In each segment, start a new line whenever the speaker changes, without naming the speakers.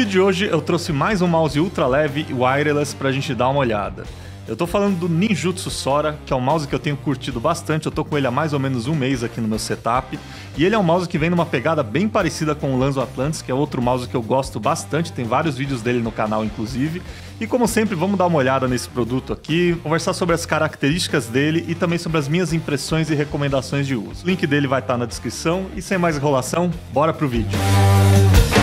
vídeo de hoje eu trouxe mais um mouse ultra leve e wireless a gente dar uma olhada. Eu tô falando do Ninjutsu Sora, que é um mouse que eu tenho curtido bastante, eu tô com ele há mais ou menos um mês aqui no meu setup, e ele é um mouse que vem numa pegada bem parecida com o Lanzo Atlantis, que é outro mouse que eu gosto bastante, tem vários vídeos dele no canal inclusive, e como sempre, vamos dar uma olhada nesse produto aqui, conversar sobre as características dele e também sobre as minhas impressões e recomendações de uso. O link dele vai estar tá na descrição e sem mais enrolação, bora pro vídeo. Música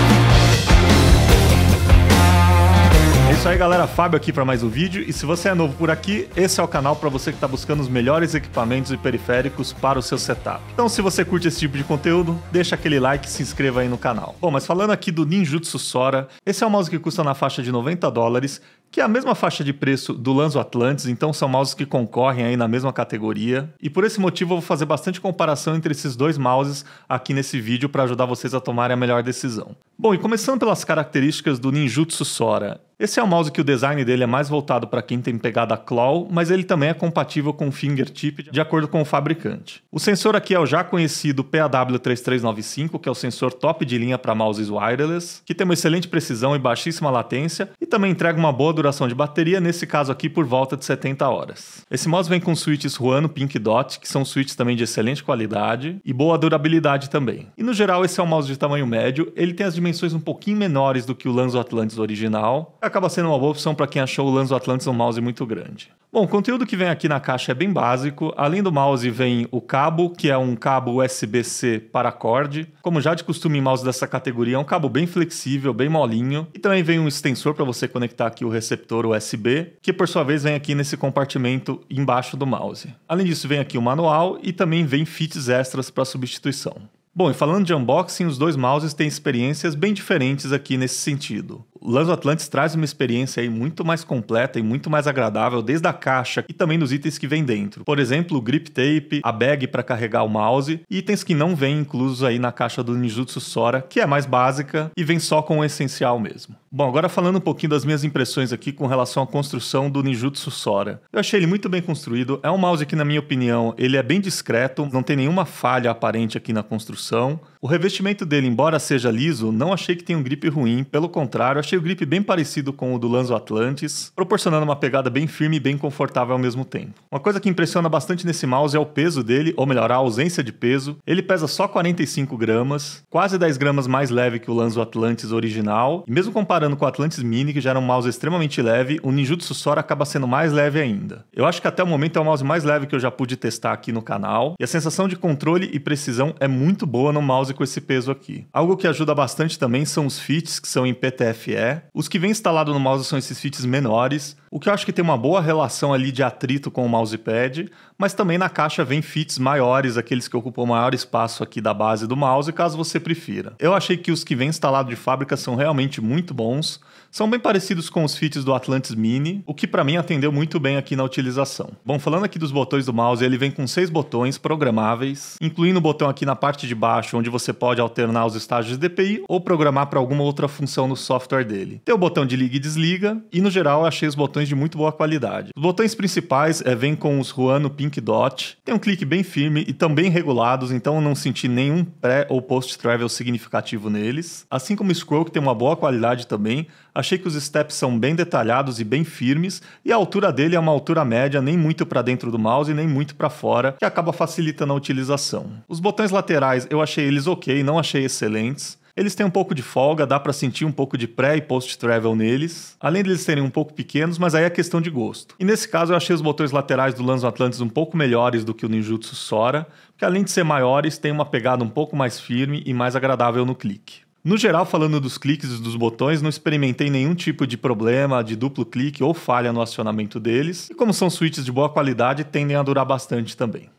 isso aí, galera. Fábio aqui para mais um vídeo. E se você é novo por aqui, esse é o canal para você que está buscando os melhores equipamentos e periféricos para o seu setup. Então, se você curte esse tipo de conteúdo, deixa aquele like e se inscreva aí no canal. Bom, mas falando aqui do Ninjutsu Sora, esse é um mouse que custa na faixa de 90 dólares que é a mesma faixa de preço do Lanzo Atlantis, então são mouses que concorrem aí na mesma categoria. E por esse motivo eu vou fazer bastante comparação entre esses dois mouses aqui nesse vídeo para ajudar vocês a tomarem a melhor decisão. Bom, e começando pelas características do Ninjutsu Sora. Esse é um mouse que o design dele é mais voltado para quem tem pegada claw, mas ele também é compatível com o fingertip de acordo com o fabricante. O sensor aqui é o já conhecido PAW3395, que é o sensor top de linha para mouses wireless, que tem uma excelente precisão e baixíssima latência e também entrega uma boa duração de bateria, nesse caso aqui por volta de 70 horas. Esse mouse vem com switches Ruano Pink Dot, que são switches também de excelente qualidade e boa durabilidade também. E no geral esse é um mouse de tamanho médio, ele tem as dimensões um pouquinho menores do que o Lanzo Atlantis original, acaba sendo uma boa opção para quem achou o Lanzo Atlantis um mouse muito grande. Bom, o conteúdo que vem aqui na caixa é bem básico. Além do mouse, vem o cabo, que é um cabo USB-C para acorde. Como já de costume em mouse dessa categoria, é um cabo bem flexível, bem molinho. E também vem um extensor para você conectar aqui o receptor USB, que por sua vez vem aqui nesse compartimento embaixo do mouse. Além disso, vem aqui o manual e também vem fits extras para substituição. Bom, e falando de unboxing, os dois mouses têm experiências bem diferentes aqui nesse sentido. Lando Atlantis traz uma experiência aí muito mais completa e muito mais agradável, desde a caixa e também dos itens que vem dentro. Por exemplo, o grip tape, a bag para carregar o mouse, itens que não vêm inclusos aí na caixa do Nijutsu Sora, que é mais básica e vem só com o essencial mesmo. Bom, agora falando um pouquinho das minhas impressões aqui com relação à construção do Nijutsu Sora. Eu achei ele muito bem construído, é um mouse que na minha opinião, ele é bem discreto, não tem nenhuma falha aparente aqui na construção. O revestimento dele, embora seja liso, não achei que tenha um grip ruim, pelo contrário, achei o grip bem parecido com o do Lanzo Atlantis, proporcionando uma pegada bem firme e bem confortável ao mesmo tempo. Uma coisa que impressiona bastante nesse mouse é o peso dele, ou melhor, a ausência de peso. Ele pesa só 45 gramas, quase 10 gramas mais leve que o Lanzo Atlantis original, e mesmo comparando com o Atlantis Mini, que já era um mouse extremamente leve, o Ninjutsu Sora acaba sendo mais leve ainda. Eu acho que até o momento é o mouse mais leve que eu já pude testar aqui no canal, e a sensação de controle e precisão é muito boa no mouse com esse peso aqui. Algo que ajuda bastante também são os fits que são em PTFE, é. Os que vem instalado no mouse são esses fits menores, o que eu acho que tem uma boa relação ali de atrito com o mousepad, mas também na caixa vem fits maiores, aqueles que ocupam o maior espaço aqui da base do mouse, caso você prefira. Eu achei que os que vem instalado de fábrica são realmente muito bons, são bem parecidos com os fits do Atlantis Mini, o que para mim atendeu muito bem aqui na utilização. Bom, falando aqui dos botões do mouse, ele vem com seis botões programáveis, incluindo o botão aqui na parte de baixo, onde você pode alternar os estágios de DPI ou programar para alguma outra função no software dele. Tem o botão de liga e desliga, e no geral eu achei os botões de muito boa qualidade. Os botões principais é, vêm com os Ruano Pink Dot, tem um clique bem firme e também regulados, então eu não senti nenhum pré ou post-travel significativo neles. Assim como o scroll, que tem uma boa qualidade também, achei que os steps são bem detalhados e bem firmes, e a altura dele é uma altura média, nem muito para dentro do mouse, nem muito para fora, que acaba facilitando a utilização. Os botões laterais eu achei eles ok, não achei excelentes. Eles têm um pouco de folga, dá para sentir um pouco de pré e post travel neles, além deles serem um pouco pequenos, mas aí é questão de gosto. E nesse caso eu achei os motores laterais do Lanzo Atlantis um pouco melhores do que o Ninjutsu Sora, porque além de ser maiores, tem uma pegada um pouco mais firme e mais agradável no clique. No geral, falando dos cliques e dos botões, não experimentei nenhum tipo de problema de duplo clique ou falha no acionamento deles, e como são switches de boa qualidade, tendem a durar bastante também.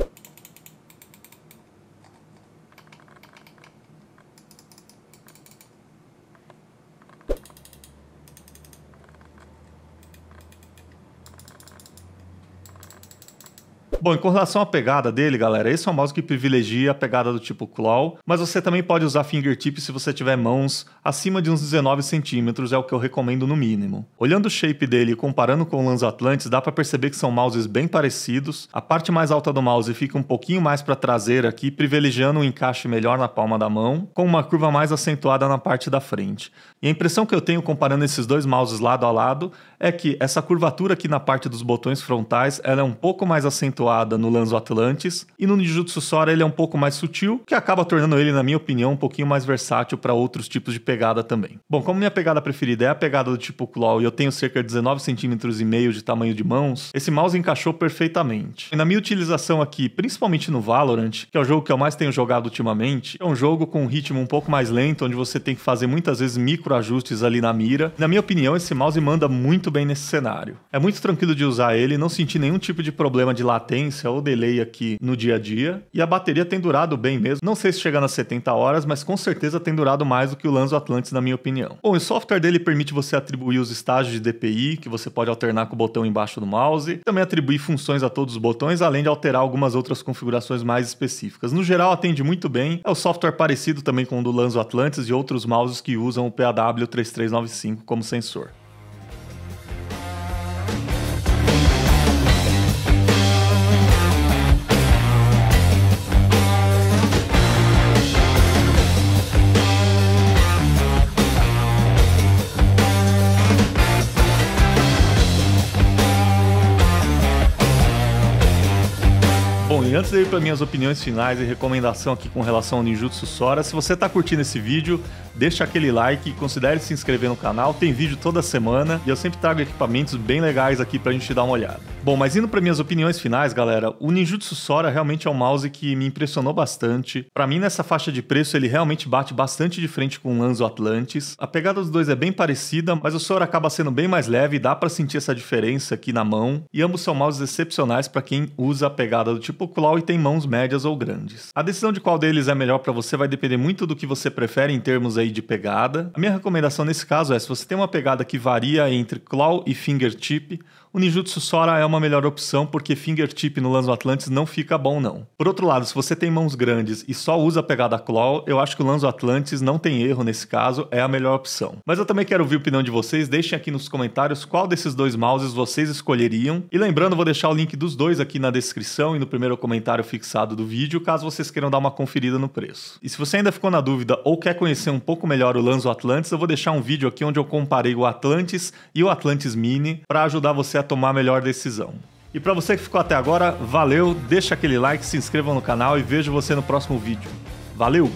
Bom, em relação à pegada dele, galera, esse é um mouse que privilegia a pegada do tipo claw, mas você também pode usar fingertip se você tiver mãos acima de uns 19 centímetros, é o que eu recomendo no mínimo. Olhando o shape dele e comparando com o Lanza Atlantis, dá para perceber que são mouses bem parecidos. A parte mais alta do mouse fica um pouquinho mais para traseira aqui, privilegiando um encaixe melhor na palma da mão, com uma curva mais acentuada na parte da frente. E a impressão que eu tenho comparando esses dois mouses lado a lado é que essa curvatura aqui na parte dos botões frontais ela é um pouco mais acentuada no Lanzo Atlantis e no Nijutsu Sora ele é um pouco mais sutil, que acaba tornando ele, na minha opinião, um pouquinho mais versátil para outros tipos de pegada também. Bom, como minha pegada preferida é a pegada do tipo claw e eu tenho cerca de 19 cm e meio de tamanho de mãos, esse mouse encaixou perfeitamente. E na minha utilização aqui, principalmente no Valorant, que é o jogo que eu mais tenho jogado ultimamente, é um jogo com um ritmo um pouco mais lento, onde você tem que fazer muitas vezes micro ajustes ali na mira. Na minha opinião, esse mouse manda muito muito bem nesse cenário. É muito tranquilo de usar ele, não senti nenhum tipo de problema de latência ou delay aqui no dia a dia, e a bateria tem durado bem mesmo. Não sei se chega nas 70 horas, mas com certeza tem durado mais do que o Lanzo Atlantis, na minha opinião. Bom, o software dele permite você atribuir os estágios de DPI, que você pode alternar com o botão embaixo do mouse, também atribuir funções a todos os botões, além de alterar algumas outras configurações mais específicas. No geral, atende muito bem. É o um software parecido também com o do Lanzo Atlantis e outros mouses que usam o PAW3395 como sensor. Bom, e antes de ir para minhas opiniões finais e recomendação aqui com relação ao Ninjutsu Sora, se você está curtindo esse vídeo, deixa aquele like, considere se inscrever no canal, tem vídeo toda semana e eu sempre trago equipamentos bem legais aqui para a gente dar uma olhada. Bom, mas indo para minhas opiniões finais, galera, o Ninjutsu Sora realmente é um mouse que me impressionou bastante. Para mim, nessa faixa de preço, ele realmente bate bastante de frente com o Lanzo Atlantis. A pegada dos dois é bem parecida, mas o Sora acaba sendo bem mais leve e dá para sentir essa diferença aqui na mão. E ambos são mouses excepcionais para quem usa a pegada do tipo Tipo claw e tem mãos médias ou grandes. A decisão de qual deles é melhor para você vai depender muito do que você prefere em termos aí de pegada. A minha recomendação nesse caso é, se você tem uma pegada que varia entre claw e fingertip, o Ninjutsu Sora é uma melhor opção porque fingertip no Lanzo Atlantis não fica bom não. Por outro lado, se você tem mãos grandes e só usa a pegada claw, eu acho que o Lanzo Atlantis não tem erro nesse caso, é a melhor opção. Mas eu também quero ouvir a opinião de vocês, deixem aqui nos comentários qual desses dois mouses vocês escolheriam. E lembrando, vou deixar o link dos dois aqui na descrição e no primeiro comentário fixado do vídeo, caso vocês queiram dar uma conferida no preço. E se você ainda ficou na dúvida ou quer conhecer um pouco melhor o Lanzo Atlantis, eu vou deixar um vídeo aqui onde eu comparei o Atlantis e o Atlantis Mini para ajudar você a tomar a melhor decisão. E para você que ficou até agora, valeu, deixa aquele like, se inscreva no canal e vejo você no próximo vídeo. Valeu!